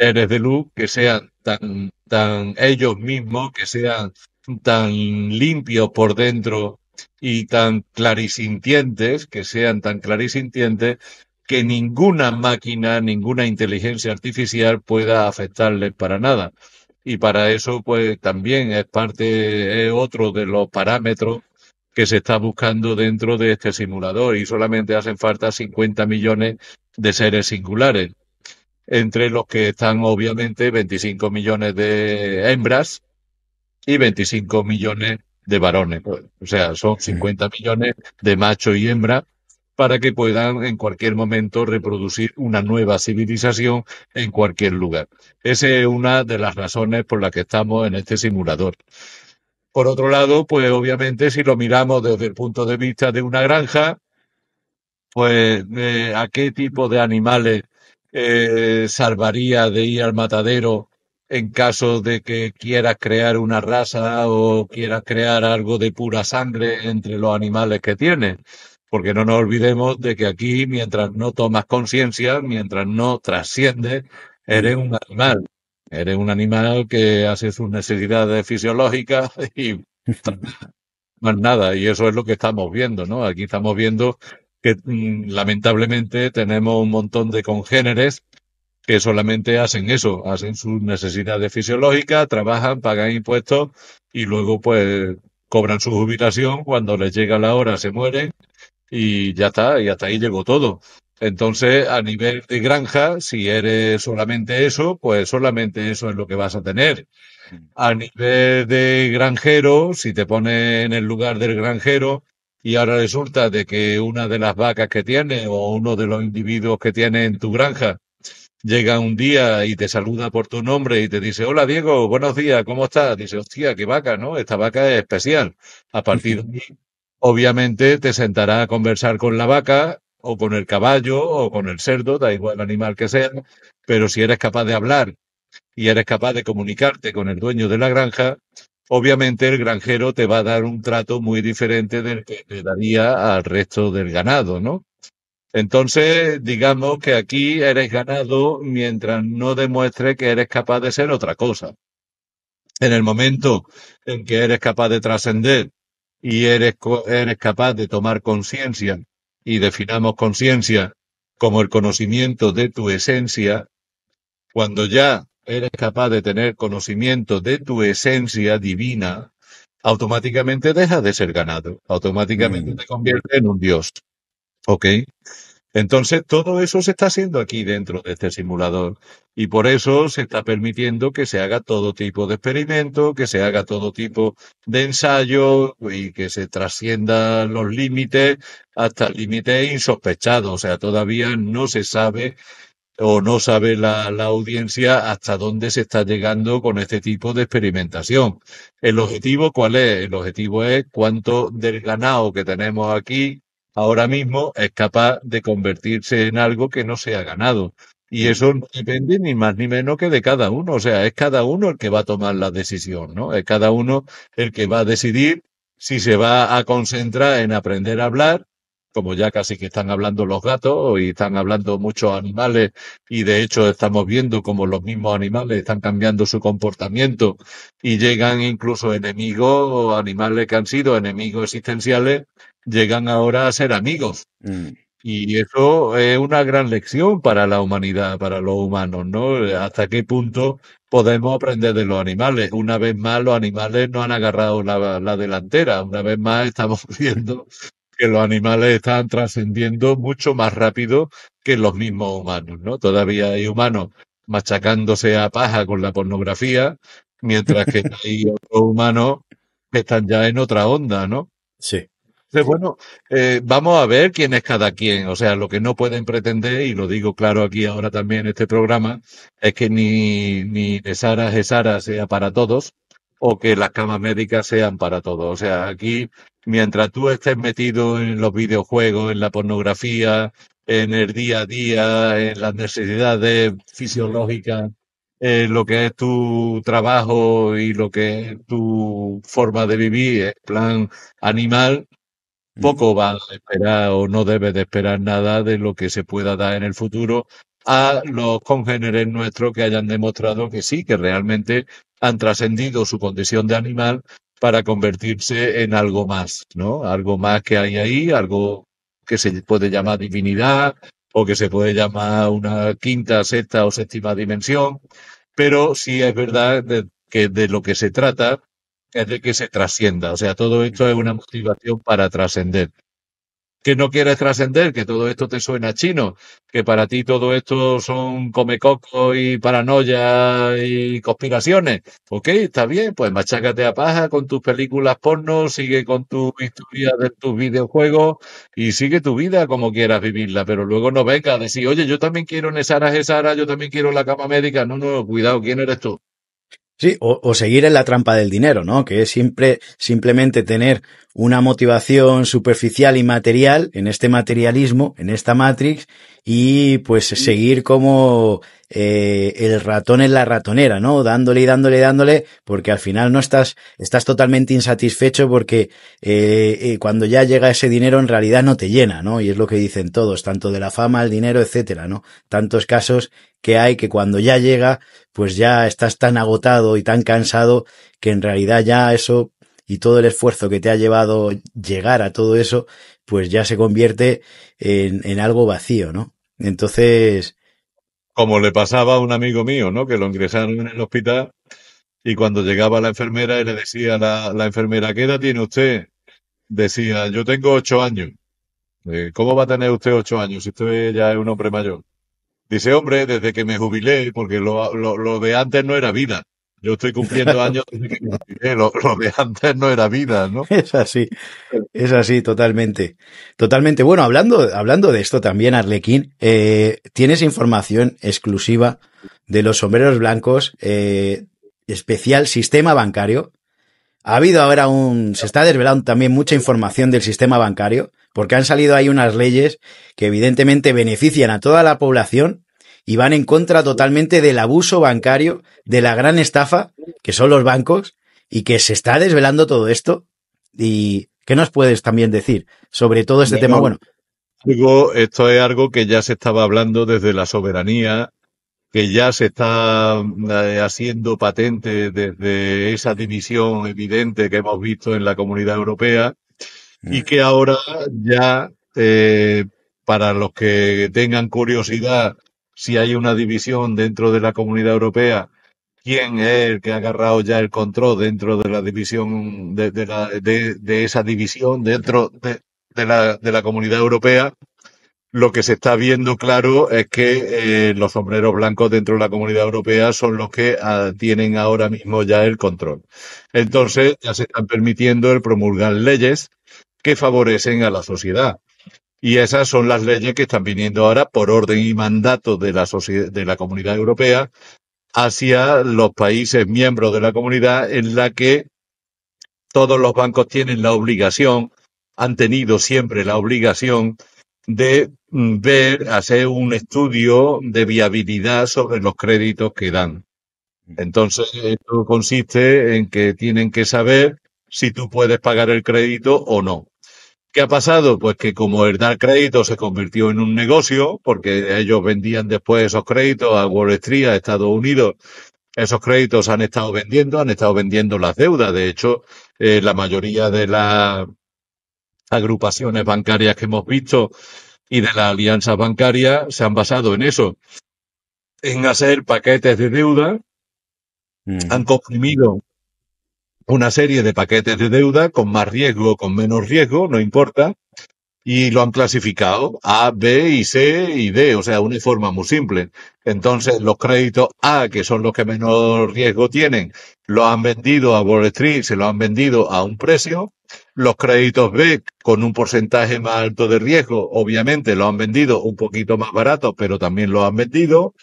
seres de luz que sean tan, tan ellos mismos, que sean tan limpios por dentro y tan clarisintientes, que sean tan clarisintientes, que ninguna máquina, ninguna inteligencia artificial pueda afectarles para nada. Y para eso, pues también es parte, es otro de los parámetros que se está buscando dentro de este simulador y solamente hacen falta 50 millones de seres singulares entre los que están obviamente 25 millones de hembras y 25 millones de varones. Pues. O sea, son 50 millones de macho y hembra para que puedan en cualquier momento reproducir una nueva civilización en cualquier lugar. Esa es una de las razones por las que estamos en este simulador. Por otro lado, pues obviamente si lo miramos desde el punto de vista de una granja, pues eh, a qué tipo de animales eh, salvaría de ir al matadero en caso de que quieras crear una raza o quieras crear algo de pura sangre entre los animales que tienes. Porque no nos olvidemos de que aquí, mientras no tomas conciencia, mientras no trasciendes, eres un animal. Eres un animal que hace sus necesidades fisiológicas [laughs] y [laughs] más nada. Y eso es lo que estamos viendo, ¿no? Aquí estamos viendo que mm, lamentablemente tenemos un montón de congéneres que solamente hacen eso, hacen sus necesidades fisiológicas, trabajan, pagan impuestos y luego pues cobran su jubilación, cuando les llega la hora se mueren y ya está, y hasta ahí llegó todo. Entonces, a nivel de granja, si eres solamente eso, pues solamente eso es lo que vas a tener. Mm. A nivel de granjero, si te pones en el lugar del granjero, y ahora resulta de que una de las vacas que tiene o uno de los individuos que tiene en tu granja llega un día y te saluda por tu nombre y te dice, hola Diego, buenos días, ¿cómo estás? Dice, hostia, qué vaca, ¿no? Esta vaca es especial. A partir de ahí, obviamente te sentará a conversar con la vaca o con el caballo o con el cerdo, da igual el animal que sea, pero si eres capaz de hablar y eres capaz de comunicarte con el dueño de la granja, obviamente el granjero te va a dar un trato muy diferente del que te daría al resto del ganado, ¿no? Entonces, digamos que aquí eres ganado mientras no demuestre que eres capaz de ser otra cosa. En el momento en que eres capaz de trascender y eres, eres capaz de tomar conciencia, y definamos conciencia como el conocimiento de tu esencia, cuando ya eres capaz de tener conocimiento de tu esencia divina, automáticamente dejas de ser ganado, automáticamente mm. te conviertes en un dios. ¿Ok? Entonces, todo eso se está haciendo aquí dentro de este simulador y por eso se está permitiendo que se haga todo tipo de experimento, que se haga todo tipo de ensayo y que se trascienda los límites hasta límites insospechados. O sea, todavía no se sabe o no sabe la, la, audiencia hasta dónde se está llegando con este tipo de experimentación. ¿El objetivo cuál es? El objetivo es cuánto del ganado que tenemos aquí ahora mismo es capaz de convertirse en algo que no sea ganado. Y eso depende ni más ni menos que de cada uno. O sea, es cada uno el que va a tomar la decisión, ¿no? Es cada uno el que va a decidir si se va a concentrar en aprender a hablar como ya casi que están hablando los gatos y están hablando muchos animales y de hecho estamos viendo como los mismos animales están cambiando su comportamiento y llegan incluso enemigos, o animales que han sido enemigos existenciales, llegan ahora a ser amigos. Mm. Y eso es una gran lección para la humanidad, para los humanos, ¿no? Hasta qué punto podemos aprender de los animales. Una vez más, los animales no han agarrado la, la delantera. Una vez más, estamos [laughs] viendo que los animales están trascendiendo mucho más rápido que los mismos humanos, ¿no? Todavía hay humanos machacándose a paja con la pornografía, mientras que [laughs] hay otros humanos que están ya en otra onda, ¿no? Sí. Entonces, bueno, eh, vamos a ver quién es cada quien. O sea, lo que no pueden pretender, y lo digo claro aquí ahora también en este programa, es que ni, ni Sara Gesara sea para todos o que las camas médicas sean para todos. O sea, aquí mientras tú estés metido en los videojuegos, en la pornografía, en el día a día, en las necesidades fisiológicas, en eh, lo que es tu trabajo y lo que es tu forma de vivir, en plan animal, mm. poco va a esperar o no debe de esperar nada de lo que se pueda dar en el futuro a los congéneres nuestros que hayan demostrado que sí, que realmente han trascendido su condición de animal para convertirse en algo más, ¿no? Algo más que hay ahí, algo que se puede llamar divinidad o que se puede llamar una quinta, sexta o séptima dimensión, pero sí es verdad que de lo que se trata es de que se trascienda, o sea, todo esto es una motivación para trascender que no quieres trascender, que todo esto te suena chino, que para ti todo esto son comecoco y paranoia y conspiraciones. Ok, está bien, pues machácate a paja con tus películas porno, sigue con tu historia de tus videojuegos y sigue tu vida como quieras vivirla, pero luego no venga a decir, oye, yo también quiero Nesara Gesara, yo también quiero la cama médica. No, no, cuidado, ¿quién eres tú? Sí, o, o, seguir en la trampa del dinero, ¿no? Que es siempre, simplemente tener una motivación superficial y material en este materialismo, en esta Matrix, y pues seguir como eh, el ratón en la ratonera, ¿no? Dándole y dándole y dándole, porque al final no estás, estás totalmente insatisfecho porque eh, eh, cuando ya llega ese dinero en realidad no te llena, ¿no? Y es lo que dicen todos, tanto de la fama, el dinero, etcétera, ¿no? Tantos casos que hay que cuando ya llega, pues ya estás tan agotado y tan cansado que en realidad ya eso y todo el esfuerzo que te ha llevado llegar a todo eso, pues ya se convierte en, algo vacío, ¿no? Entonces... Como le pasaba a un amigo mío, ¿no? Que lo ingresaron en el hospital y cuando llegaba la enfermera y le decía a la, enfermera, ¿qué edad tiene usted? Decía, yo tengo ocho años. Eh, ¿Cómo va a tener usted ocho años si usted ya es un hombre mayor? Dice, hombre, desde que me jubilé, porque lo, lo, de antes no era vida. Yo estoy cumpliendo [laughs] años desde que lo, de antes no era vida, ¿no? [laughs] Es así, es así, totalmente. Totalmente. Bueno, hablando, hablando de esto también, Arlequín, eh, tienes información exclusiva de los sombreros blancos, eh, especial sistema bancario. Ha habido ahora un, se está desvelando también mucha información del sistema bancario porque han salido ahí unas leyes que evidentemente benefician a toda la población y van en contra totalmente del abuso bancario, de la gran estafa que son los bancos y que se está desvelando todo esto. ¿Y qué nos puedes también decir sobre todo este tema? Bueno, digo, esto es algo que ya se estaba hablando desde la soberanía, que ya se está eh, haciendo patente desde esa división evidente que hemos visto en la comunidad europea y que ahora ya eh, para los que tengan curiosidad si hay una división dentro de la Comunidad Europea, quién es el que ha agarrado ya el control dentro de la división de, esa división dentro la, de, la, Comunidad Europea. Lo que se está viendo claro es que eh, los sombreros blancos dentro de la Comunidad Europea son los que ah, tienen ahora mismo ya el control. Entonces ya se están permitiendo el promulgar leyes que favorecen a la sociedad. Y esas son las leyes que están viniendo ahora por orden y mandato de la, sociedad, de la Comunidad Europea hacia los países miembros de la comunidad en la que todos los bancos tienen la obligación, han tenido siempre la obligación de mm, ver, hacer un estudio de viabilidad sobre los créditos que dan. Entonces, esto consiste en que tienen que saber si tú puedes pagar el crédito o no. ¿Qué ha pasado? Pues que como el dar crédito se convirtió en un negocio, porque ellos vendían después esos créditos a Wall Street, a Estados Unidos, esos créditos han estado vendiendo, han estado vendiendo las deudas. De hecho, eh, la mayoría de las agrupaciones bancarias que hemos visto y de las alianzas bancarias se han basado en eso, en hacer paquetes de deuda. Mm. Han comprimido una serie de paquetes de deuda con más riesgo, o con menos riesgo, no importa, y lo han clasificado A, B y C y D, o sea, una forma muy simple. Entonces, los créditos A, que son los que menos riesgo tienen, lo han vendido a Wall Street, se lo han vendido a un precio, los créditos B, con un porcentaje más alto de riesgo, obviamente lo han vendido un poquito más barato, pero también lo han vendido.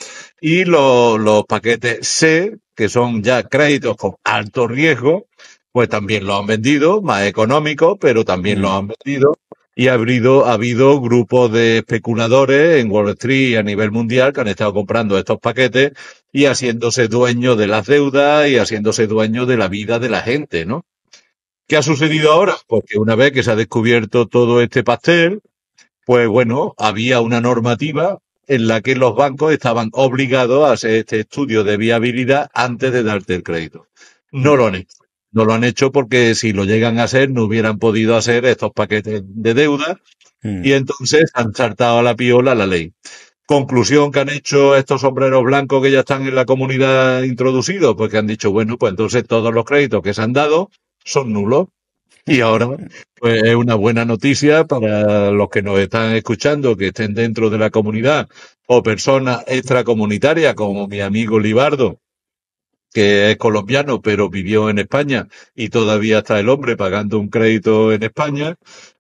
Y los paquetes C, que son ya créditos con alto riesgo, pues también lo han vendido, más económico, pero también lo mm. han vendido. Y ha habido, ha habido grupos de especuladores en Wall Street y a nivel mundial que han estado comprando estos paquetes y haciéndose dueños de las deudas y haciéndose dueños de la vida de la gente, ¿no? ¿Qué ha sucedido ahora? Porque pues una vez que se ha descubierto todo este pastel, pues bueno, había una normativa en la que los bancos estaban obligados a hacer este estudio de viabilidad antes de darte el crédito. No lo han hecho. No lo han hecho porque si lo llegan a hacer no hubieran podido hacer estos paquetes de deuda mm. y entonces han saltado a la piola la ley. Conclusión que han hecho estos sombreros blancos que ya están en la comunidad introducidos, pues que han dicho, bueno, pues entonces todos los créditos que se han dado son nulos. Y ahora pues, es una buena noticia para los que nos están escuchando, que estén dentro de la comunidad o personas extracomunitarias como mi amigo Libardo, que es colombiano pero vivió en España y todavía está el hombre pagando un crédito en España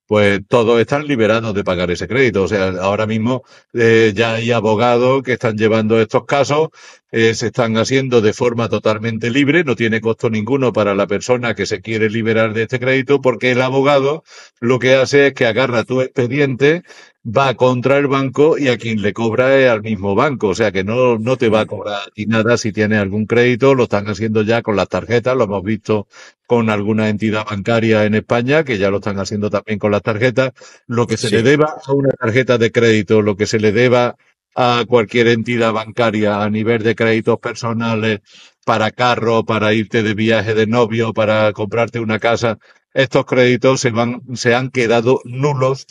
pues todos están liberados de pagar ese crédito. O sea, ahora mismo eh, ya hay abogados que están llevando estos casos, eh, se están haciendo de forma totalmente libre, no tiene costo ninguno para la persona que se quiere liberar de este crédito, porque el abogado lo que hace es que agarra tu expediente va contra el banco y a quien le cobra es al mismo banco. O sea que no, no te va a cobrar a ti nada si tiene algún crédito. Lo están haciendo ya con las tarjetas. Lo hemos visto con alguna entidad bancaria en España que ya lo están haciendo también con las tarjetas. Lo que se le deba a una tarjeta de crédito, lo que se le deba a cualquier entidad bancaria a nivel de créditos personales para carro, para irte de viaje de novio, para comprarte una casa, estos créditos se van, se han quedado nulos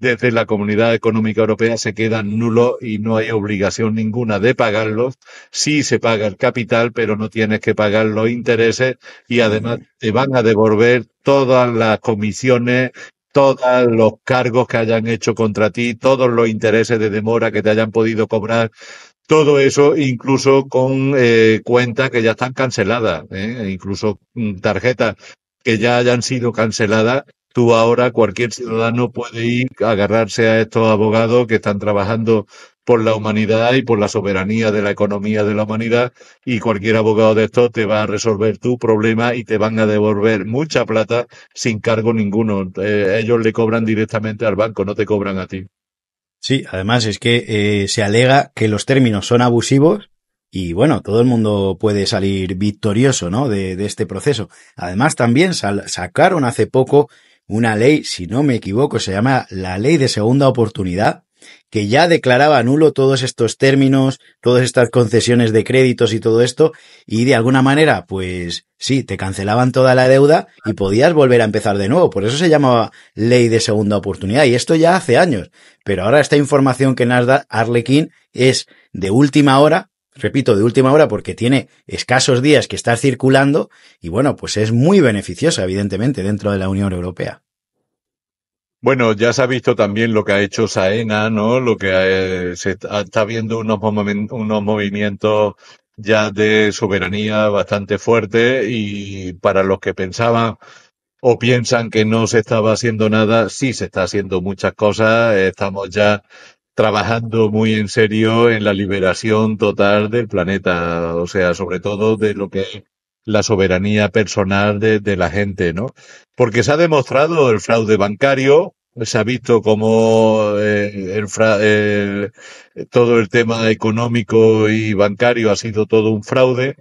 desde la Comunidad Económica Europea se quedan nulos y no hay obligación ninguna de pagarlos. Sí se paga el capital, pero no tienes que pagar los intereses y además te van a devolver todas las comisiones todos los cargos que hayan hecho contra ti, todos los intereses de demora que te hayan podido cobrar, todo eso incluso con eh, cuentas que ya están canceladas, ¿eh? incluso mm, tarjetas que ya hayan sido canceladas Tú ahora, cualquier ciudadano puede ir a agarrarse a estos abogados que están trabajando por la humanidad y por la soberanía de la economía de la humanidad y cualquier abogado de estos te va a resolver tu problema y te van a devolver mucha plata sin cargo ninguno. Eh, ellos le cobran directamente al banco, no te cobran a ti. Sí, además es que eh, se alega que los términos son abusivos y bueno, todo el mundo puede salir victorioso, ¿no? De, este proceso. Además también sacaron hace poco una ley, si no me equivoco, se llama la ley de segunda oportunidad, que ya declaraba nulo todos estos términos, todas estas concesiones de créditos y todo esto, y de alguna manera, pues sí, te cancelaban toda la deuda y podías volver a empezar de nuevo. Por eso se llamaba ley de segunda oportunidad, y esto ya hace años. Pero ahora esta información que nos da Arlequín es de última hora, repito, de última hora porque tiene escasos días que está circulando y bueno, pues es muy beneficiosa, evidentemente, dentro de la Unión Europea. Bueno, ya se ha visto también lo que ha hecho Saena, ¿no? Lo que eh, se está, viendo unos, unos movimientos ya de soberanía bastante fuerte y para los que pensaban o piensan que no se estaba haciendo nada, sí se está haciendo muchas cosas. Estamos ya trabajando muy en serio en la liberación total del planeta, o sea, sobre todo de lo que es la soberanía personal de, la gente, ¿no? Porque se ha demostrado el fraude bancario, se ha visto como eh, eh, todo el tema económico y bancario ha sido todo un fraude,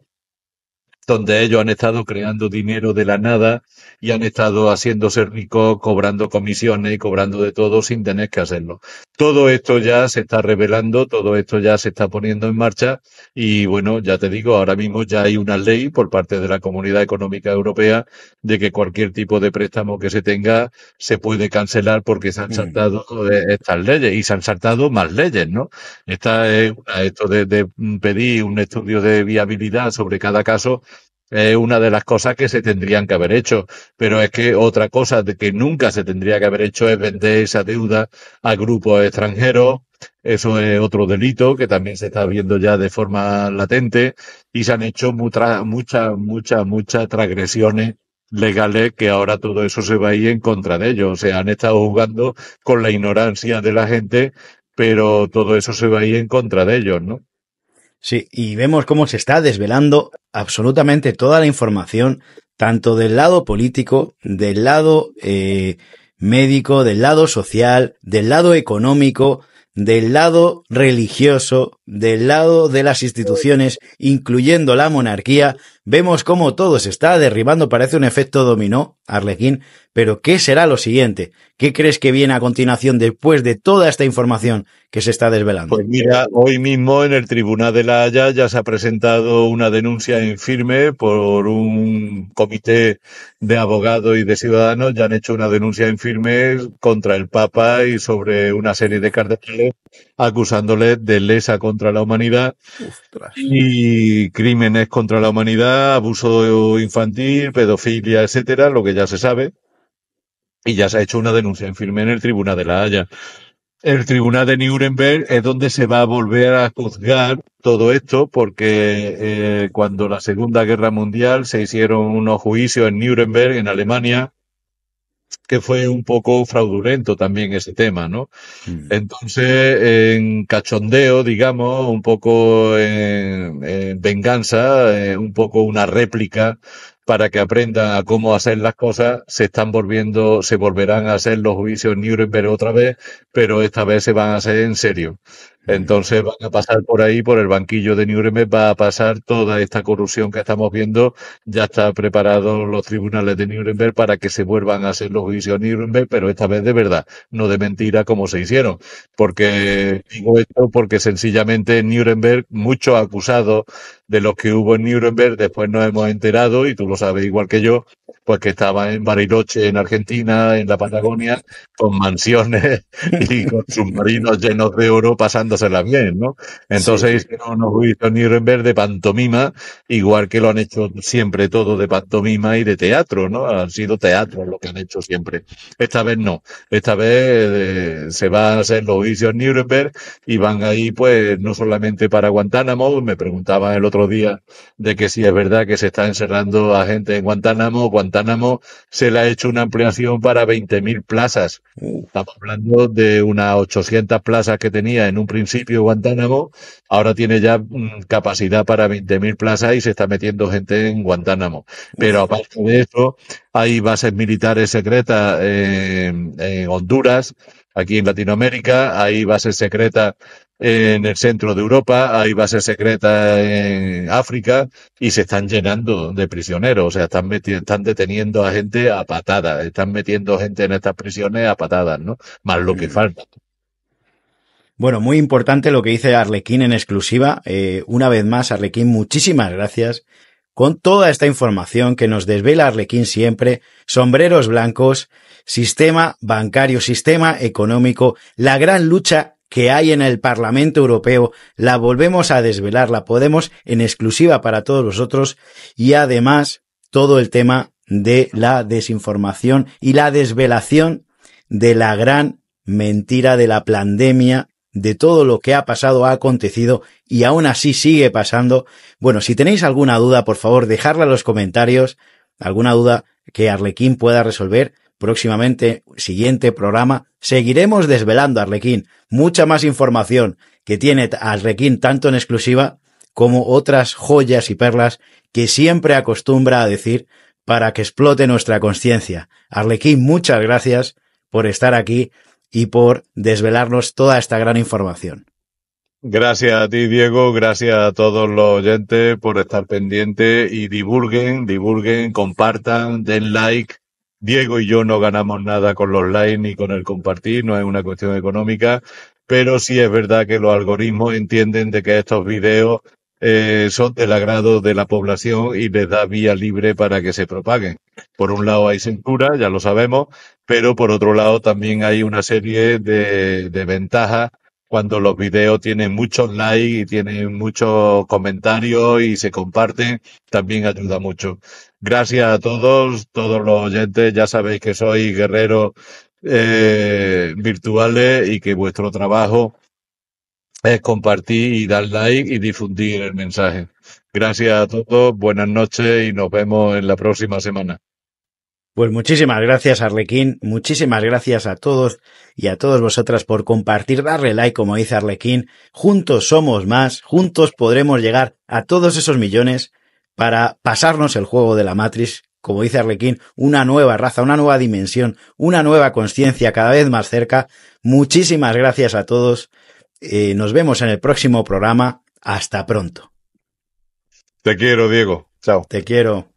donde ellos han estado creando dinero de la nada y han estado haciéndose ricos, cobrando comisiones y cobrando de todo sin tener que hacerlo. Todo esto ya se está revelando, todo esto ya se está poniendo en marcha y bueno, ya te digo, ahora mismo ya hay una ley por parte de la Comunidad Económica Europea de que cualquier tipo de préstamo que se tenga se puede cancelar porque se han saltado estas leyes y se han saltado más leyes, ¿no? Esta es, esto de pedir un estudio de viabilidad sobre cada caso, es una de las cosas que se tendrían que haber hecho, pero es que otra cosa que nunca se tendría que haber hecho es vender esa deuda a grupos extranjeros. Eso es otro delito que también se está viendo ya de forma latente y se han hecho muchas, muchas, muchas, muchas transgresiones legales que ahora todo eso se va a ir en contra de ellos. O sea, han estado jugando con la ignorancia de la gente, pero todo eso se va a ir en contra de ellos, ¿no? Sí, y vemos cómo se está desvelando absolutamente toda la información, tanto del lado político, del lado eh, médico, del lado social, del lado económico, del lado religioso, del lado de las instituciones, incluyendo la monarquía, Vemos cómo todo se está derribando, parece un efecto dominó, Arlequín, pero ¿qué será lo siguiente? ¿Qué crees que viene a continuación después de toda esta información que se está desvelando? Pues mira, hoy mismo en el Tribunal de la Haya ya se ha presentado una denuncia en firme por un comité de abogados y de ciudadanos, ya han hecho una denuncia en firme contra el Papa y sobre una serie de cardenales acusándole de lesa contra la humanidad y crímenes contra la humanidad abuso infantil, pedofilia, etcétera, lo que ya se sabe. Y ya se ha hecho una denuncia en firme en el Tribunal de la Haya. El Tribunal de Nuremberg es donde se va a volver a juzgar todo esto, porque eh, cuando la Segunda Guerra Mundial se hicieron unos juicios en Nuremberg, en Alemania, que fue un poco fraudulento también ese tema, ¿no? Mm. Entonces, en cachondeo, digamos, un poco en, venganza, eh, un poco una réplica para que aprendan a cómo hacer las cosas, se están volviendo, se volverán a hacer los juicios en pero otra vez, pero esta vez se van a hacer en serio. Entonces van a pasar por ahí, por el banquillo de Nuremberg, va a pasar toda esta corrupción que estamos viendo. Ya están preparados los tribunales de Nuremberg para que se vuelvan a hacer los juicios en Nuremberg, pero esta vez de verdad, no de mentira como se hicieron. Porque digo esto porque sencillamente en Nuremberg muchos acusados de los que hubo en Nuremberg, después nos hemos enterado, y tú lo sabes igual que yo, pues que estaba en Bariloche, en Argentina, en la Patagonia, con mansiones [laughs] y con submarinos llenos de oro pasando las bien, ¿no? Entonces hicieron unos juicios Nuremberg de pantomima, igual que lo han hecho siempre todo de pantomima y de teatro, ¿no? Han sido teatro lo que han hecho siempre. Esta vez no. Esta vez eh, se va a hacer los juicios Nuremberg y van ahí, pues, no solamente para Guantánamo, me preguntaba el otro día de que si es verdad que se está encerrando a gente en Guantánamo. Guantánamo se le ha hecho una ampliación para 20.000 plazas. Uh. Estamos hablando de unas 800 plazas que tenía en un principio principio Guantánamo, ahora tiene ya mm, capacidad para 20.000 plazas y se está metiendo gente en Guantánamo. Pero aparte de eso, hay bases militares secretas en Honduras, aquí en Latinoamérica, hay bases secretas en el centro de Europa, hay bases secretas en África y se están llenando de prisioneros, o sea, están, están deteniendo a gente a patadas, están metiendo gente en estas prisiones a patadas, ¿no? Más lo que falta. Bueno, muy importante lo que dice Arlequín en exclusiva. Eh, una vez más, Arlequín, muchísimas gracias. Con toda esta información que nos desvela Arlequín siempre, sombreros blancos, sistema bancario, sistema económico, la gran lucha que hay en el Parlamento Europeo, la volvemos a desvelar, la podemos en exclusiva para todos nosotros y además todo el tema de la desinformación y la desvelación de la gran mentira de la pandemia de todo lo que ha pasado, ha acontecido y aún así sigue pasando. Bueno, si tenéis alguna duda, por favor, dejadla en los comentarios, alguna duda que Arlequín pueda resolver. Próximamente, siguiente programa, seguiremos desvelando Arlequín mucha más información que tiene Arlequín tanto en exclusiva como otras joyas y perlas que siempre acostumbra a decir para que explote nuestra conciencia. Arlequín, muchas gracias por estar aquí y por desvelarnos toda esta gran información. Gracias a ti, Diego. Gracias a todos los oyentes por estar pendientes y divulguen, divulguen, compartan, den like. Diego y yo no ganamos nada con los likes ni con el compartir, no es una cuestión económica, pero sí es verdad que los algoritmos entienden de que estos videos eh, son del agrado de la población y les da vía libre para que se propaguen. Por un lado hay censura, ya lo sabemos, pero por otro lado también hay una serie de, ventajas cuando los videos tienen muchos likes y tienen muchos comentarios y se comparten, también ayuda mucho. Gracias a todos, todos los oyentes, ya sabéis que soy guerrero eh, virtuales y que vuestro trabajo eh, compartir y dar like y difundir el mensaje. Gracias a todos, buenas noches y nos vemos en la próxima semana. Pues muchísimas gracias, Arlequín. Muchísimas gracias a todos y a todos vosotras por compartir, darle like, como dice Arlequín. Juntos somos más, juntos podremos llegar a todos esos millones para pasarnos el juego de la matriz... como dice Arlequín, una nueva raza, una nueva dimensión, una nueva conciencia cada vez más cerca. Muchísimas gracias a todos y eh, nos vemos en el próximo programa. Hasta pronto. Te quiero, Diego. Chao. Te quiero.